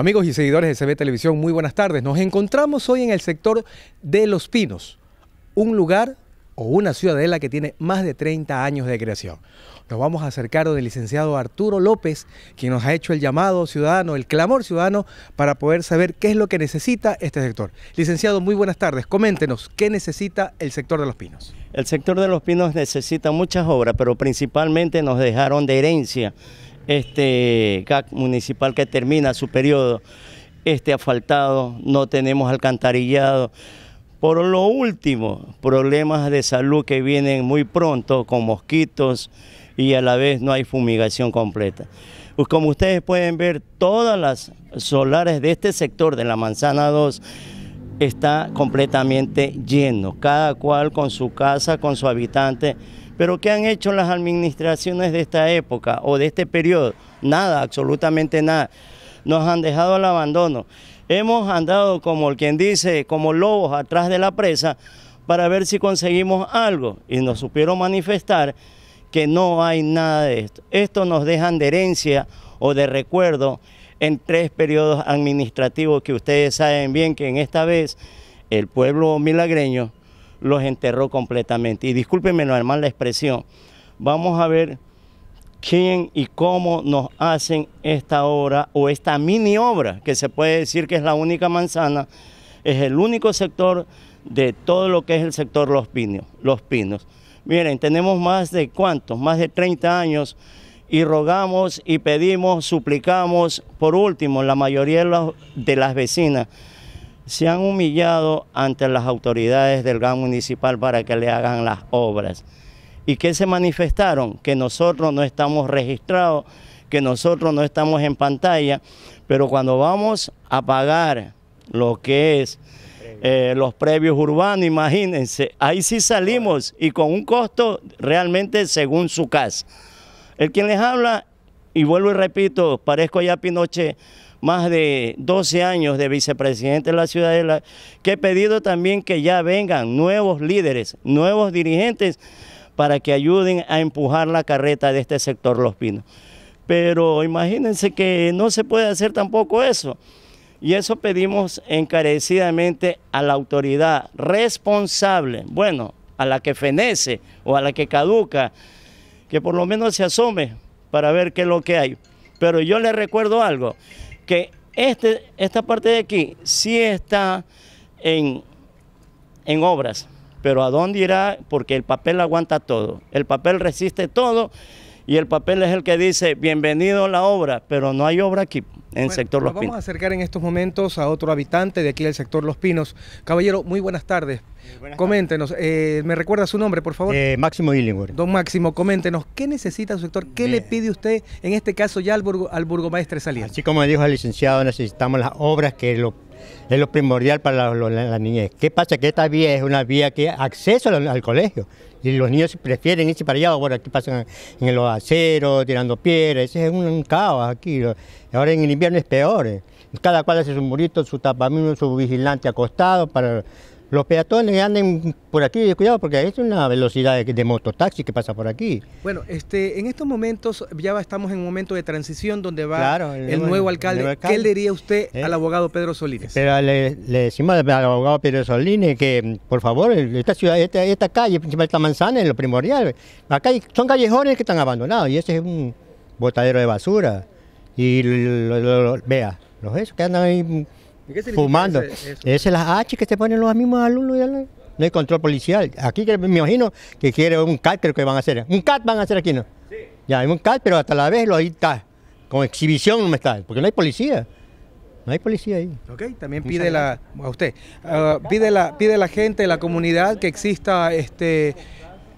Amigos y seguidores de CB Televisión, muy buenas tardes. Nos encontramos hoy en el sector de Los Pinos, un lugar o una ciudadela que tiene más de 30 años de creación. Nos vamos a acercar del licenciado Arturo López, quien nos ha hecho el llamado ciudadano, el clamor ciudadano, para poder saber qué es lo que necesita este sector. Licenciado, muy buenas tardes. Coméntenos, ¿qué necesita el sector de los pinos? El sector de los pinos necesita muchas obras, pero principalmente nos dejaron de herencia este GAC municipal que termina su periodo, este asfaltado, no tenemos alcantarillado. Por lo último, problemas de salud que vienen muy pronto con mosquitos y a la vez no hay fumigación completa. Pues, como ustedes pueden ver, todas las solares de este sector de la manzana 2 está completamente lleno, cada cual con su casa, con su habitante, pero ¿qué han hecho las administraciones de esta época o de este periodo? Nada, absolutamente nada. Nos han dejado al abandono. Hemos andado como quien dice, como lobos atrás de la presa para ver si conseguimos algo y nos supieron manifestar que no hay nada de esto. Esto nos deja de herencia o de recuerdo en tres periodos administrativos que ustedes saben bien que en esta vez el pueblo milagreño los enterró completamente. Y discúlpenme, normal la expresión. Vamos a ver quién y cómo nos hacen esta obra o esta mini obra, que se puede decir que es la única manzana, es el único sector de todo lo que es el sector Los Pinos. Los Pinos. Miren, tenemos más de cuántos, más de 30 años y rogamos y pedimos, suplicamos, por último, la mayoría de las vecinas se han humillado ante las autoridades del GAN municipal para que le hagan las obras. ¿Y qué se manifestaron? Que nosotros no estamos registrados, que nosotros no estamos en pantalla, pero cuando vamos a pagar lo que es eh, los previos urbanos, imagínense, ahí sí salimos y con un costo realmente según su casa. El quien les habla, y vuelvo y repito, parezco ya Pinochet, más de 12 años de vicepresidente de la ciudadela, que he pedido también que ya vengan nuevos líderes, nuevos dirigentes, para que ayuden a empujar la carreta de este sector Los Pinos. Pero imagínense que no se puede hacer tampoco eso. Y eso pedimos encarecidamente a la autoridad responsable, bueno, a la que fenece o a la que caduca, que por lo menos se asome para ver qué es lo que hay. Pero yo le recuerdo algo, que este, esta parte de aquí sí está en, en obras, pero ¿a dónde irá? Porque el papel aguanta todo, el papel resiste todo y el papel es el que dice bienvenido a la obra, pero no hay obra aquí en el sector Los Pinos. Vamos a acercar en estos momentos a otro habitante de aquí del sector Los Pinos. Caballero, muy buenas tardes. coméntenos, eh, ¿me recuerda su nombre, por favor? Eh, Máximo Illingworth. Don Máximo, coméntenos, ¿qué necesita su sector? ¿Qué le pide usted, en este caso ya al, burgomaestre Salinas? Así como dijo el licenciado, necesitamos las obras que lo es lo primordial para la, niñez. ¿Qué pasa? Que esta vía es una vía que acceso al, colegio y los niños prefieren irse para allá, bueno, aquí pasan en los aceros, tirando piedras, ese es un, un, caos aquí. Ahora en el invierno es peor. Cada cual hace su murito, su tapamino, su vigilante acostado para los peatones anden por aquí, cuidado, porque es una velocidad de, mototaxi que pasa por aquí. Bueno, este, en estos momentos ya estamos en un momento de transición donde va el, nuevo, alcalde. ¿Qué le diría usted eh. al abogado Pedro Solines? le, decimos al abogado Pedro Solines que, por favor, esta ciudad, esta, calle, principal esta manzana, es lo primordial. Acá son callejones que están abandonados y ese es un botadero de basura. Y lo, vea, los esos que andan ahí fumando. Ese, es la H que se ponen los mismos alumnos. Y no hay control policial. Aquí me imagino que quiere un CAT, creo que van a hacer. Un CAT van a hacer aquí, ¿no? Sí. Ya, hay un CAT, pero hasta la vez lo ahí está. Con exhibición no está, porque no hay policía. No hay policía ahí. Ok, también pide la, a usted, ah, pide la, pide la gente, la comunidad que exista, este,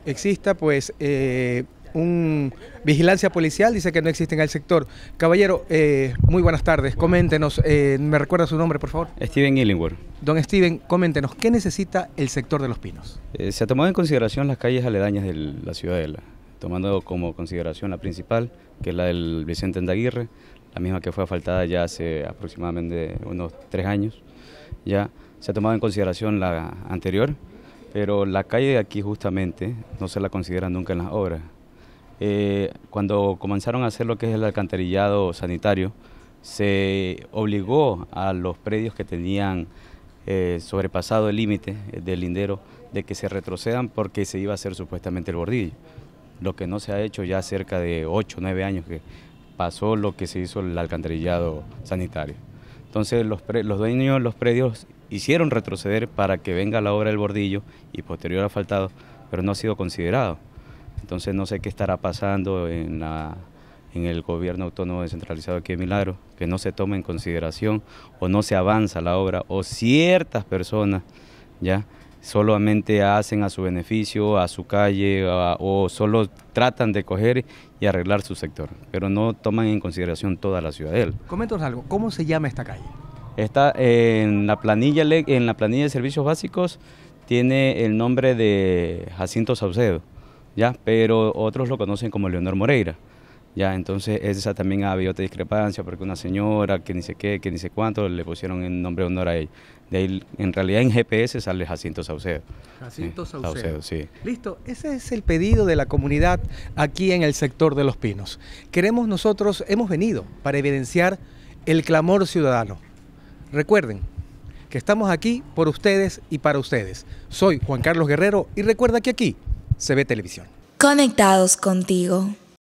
exista pues eh, un vigilancia policial dice que no existe en el sector. Caballero, eh, muy buenas tardes. Coméntenos, eh, me recuerda su nombre, por favor. Steven Illingworth. Don Steven, coméntenos, ¿qué necesita el sector de Los Pinos? Eh, se ha tomado en consideración las calles aledañas de la ciudadela, tomando como consideración la principal, que es la del Vicente Endaguirre, la misma que fue asfaltada ya hace aproximadamente unos tres años. Ya se ha tomado en consideración la anterior, pero la calle de aquí justamente no se la considera nunca en las obras. Eh, cuando comenzaron a hacer lo que es el alcantarillado sanitario, se obligó a los predios que tenían eh, sobrepasado el límite eh, del lindero de que se retrocedan porque se iba a hacer supuestamente el bordillo. Lo que no se ha hecho ya cerca de 8 o 9 años que pasó lo que se hizo el alcantarillado sanitario. Entonces los, los dueños de los predios hicieron retroceder para que venga la obra del bordillo y posterior faltado, pero no ha sido considerado. Entonces no sé qué estará pasando en, el gobierno autónomo descentralizado aquí en Milagro, que no se toma en consideración o no se avanza la obra o ciertas personas ya solamente hacen a su beneficio, a su calle o solo tratan de coger y arreglar su sector, pero no toman en consideración toda la ciudadela. Coméntanos algo, ¿cómo se llama esta calle? Está en la planilla en la planilla de servicios básicos tiene el nombre de Jacinto Saucedo ya, pero otros lo conocen como Leonor Moreira. Ya, entonces esa también había otra discrepancia porque una señora que ni sé qué, que ni sé cuánto, le pusieron el nombre de honor a ella. De ahí, en realidad en GPS sale Jacinto Saucedo. Jacinto Saucedo. sí. Listo, ese es el pedido de la comunidad aquí en el sector de Los Pinos. Queremos nosotros, hemos venido para evidenciar el clamor ciudadano. Recuerden que estamos aquí por ustedes y para ustedes. Soy Juan Carlos Guerrero y recuerda que aquí ve Televisión. Conectados contigo.